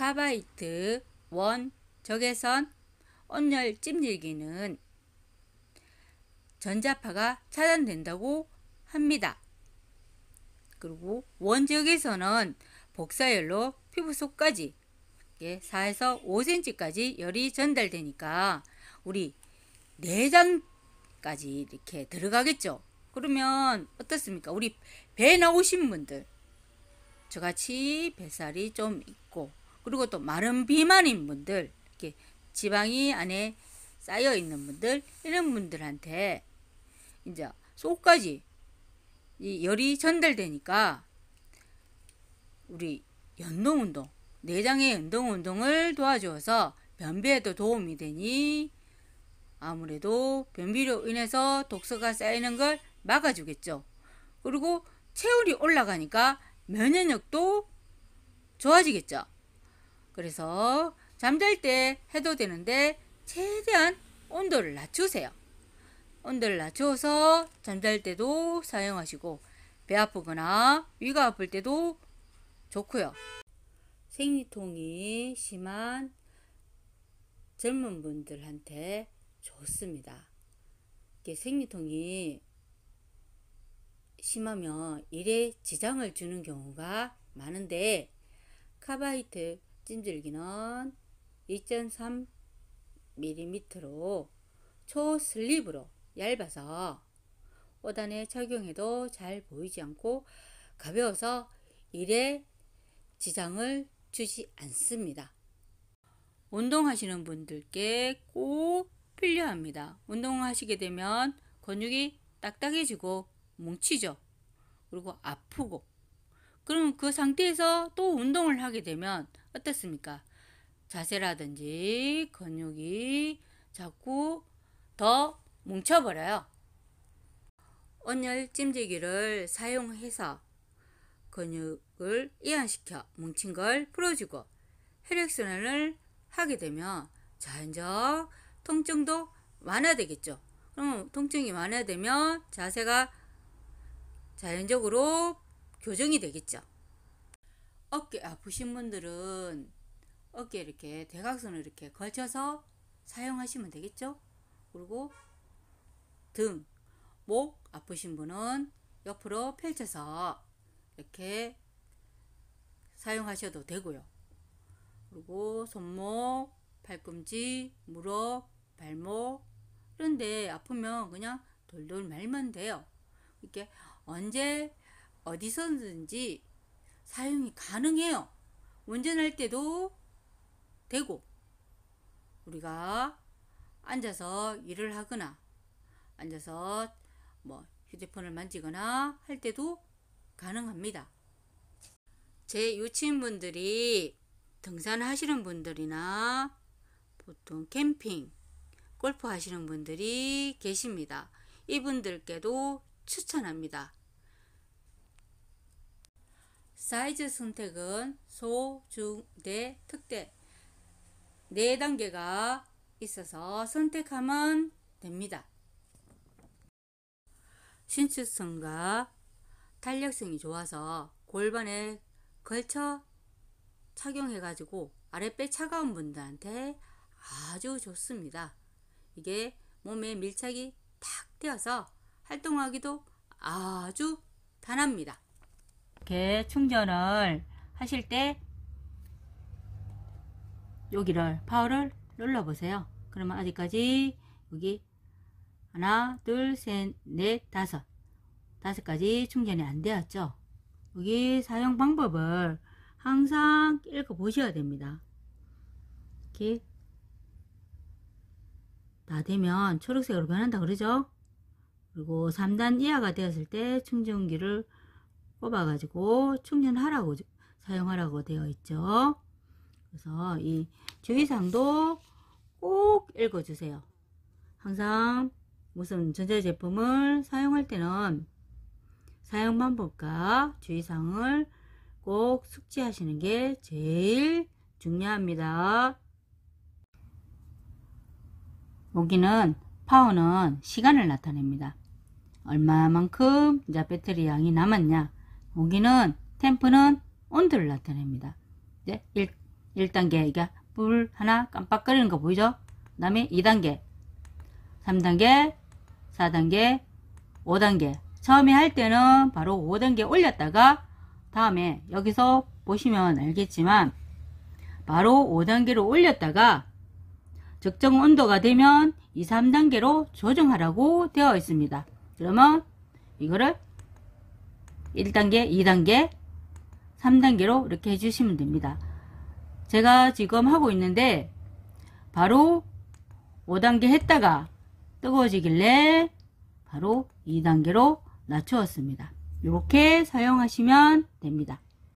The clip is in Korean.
카바이트, 원, 적외선, 온열 찜질기는 전자파가 차단된다고 합니다. 그리고 원 적외선은 복사열로 피부 속까지 4에서 예, 5cm까지 열이 전달되니까 우리 내장까지 이렇게 들어가겠죠. 그러면 어떻습니까? 우리 배 나오신 분들 저같이 뱃살이 좀 있고 그리고 또 마른 비만인 분들, 이렇게 지방이 안에 쌓여 있는 분들, 이런 분들한테 이제 속까지 이 열이 전달되니까 우리 연동 운동, 내장의 연동 운동을 도와주어서 변비에도 도움이 되니 아무래도 변비로 인해서 독소가 쌓이는 걸 막아주겠죠. 그리고 체온이 올라가니까 면역력도 좋아지겠죠. 그래서 잠잘 때 해도 되는데 최대한 온도를 낮추세요. 온도를 낮추서 잠잘 때도 사용하시고 배 아프거나 위가 아플 때도 좋고요. 생리통이 심한 젊은 분들한테 좋습니다. 이게 생리통이 심하면 일에 지장을 주는 경우가 많은데 카바이트 찜질기는 2.3mm로 초슬립으로 얇아서 옷단에 착용해도 잘 보이지 않고 가벼워서 일에 지장을 주지 않습니다. 운동하시는 분들께 꼭 필요합니다. 운동하시게 되면 근육이 딱딱해지고 뭉치죠. 그리고 아프고 그럼 그 상태에서 또 운동을 하게 되면 어떻습니까? 자세라든지 근육이 자꾸 더 뭉쳐버려요. 온열 찜질기를 사용해서 근육을 이완시켜 뭉친 걸 풀어주고 혈액순환을 하게 되면 자연적 통증도 완화되겠죠. 그럼 통증이 완화되면 자세가 자연적으로 교정이 되겠죠. 어깨 아프신 분들은 어깨 이렇게 대각선을 이렇게 걸쳐서 사용하시면 되겠죠. 그리고 등, 목 아프신 분은 옆으로 펼쳐서 이렇게 사용하셔도 되고요. 그리고 손목, 팔꿈치, 무릎, 발목 그런데 아프면 그냥 돌돌 말면 돼요. 이렇게 언제 어디서든지 사용이 가능해요. 운전할 때도 되고 우리가 앉아서 일을 하거나 앉아서 뭐 휴대폰을 만지거나 할 때도 가능합니다. 제 유치인분들이 등산하시는 분들이나 보통 캠핑, 골프 하시는 분들이 계십니다. 이분들께도 추천합니다. 사이즈 선택은 소, 중, 대, 특대 네 단계가 있어서 선택하면 됩니다. 신축성과 탄력성이 좋아서 골반에 걸쳐 착용해가지고 아랫배 차가운 분들한테 아주 좋습니다. 이게 몸에 밀착이 탁 되어서 활동하기도 아주 편합니다. 이렇게 충전을 하실 때 여기를 파워를 눌러 보세요 그러면 아직까지 여기 하나 둘셋넷 다섯 다섯 가지 충전이 안 되었죠 여기 사용 방법을 항상 읽어 보셔야 됩니다 이렇게 다 되면 초록색으로 변한다 그러죠 그리고 3단 이하가 되었을 때 충전기를 뽑아가지고 충전하라고 사용하라고 되어 있죠. 그래서 이 주의사항도 꼭 읽어주세요. 항상 무슨 전자제품을 사용할 때는 사용 방법과 주의사항을 꼭 숙지하시는 게 제일 중요합니다. 여기는 파워는 시간을 나타냅니다. 얼마만큼 이제 배터리 양이 남았냐 공기는 템프는 온도를 나타냅니다. 이제 1, 1단계 이게 불 하나 깜빡거리는 거 보이죠? 그 다음에 2단계 3단계 4단계 5단계 처음에 할 때는 바로 5단계 올렸다가 다음에 여기서 보시면 알겠지만 바로 5단계로 올렸다가 적정 온도가 되면 2, 3단계로 조정하라고 되어 있습니다. 그러면 이거를 1단계, 2단계, 3단계로 이렇게 해주시면 됩니다. 제가 지금 하고 있는데 바로 5단계 했다가 뜨거워지길래 바로 2단계로 낮추었습니다. 이렇게 사용하시면 됩니다.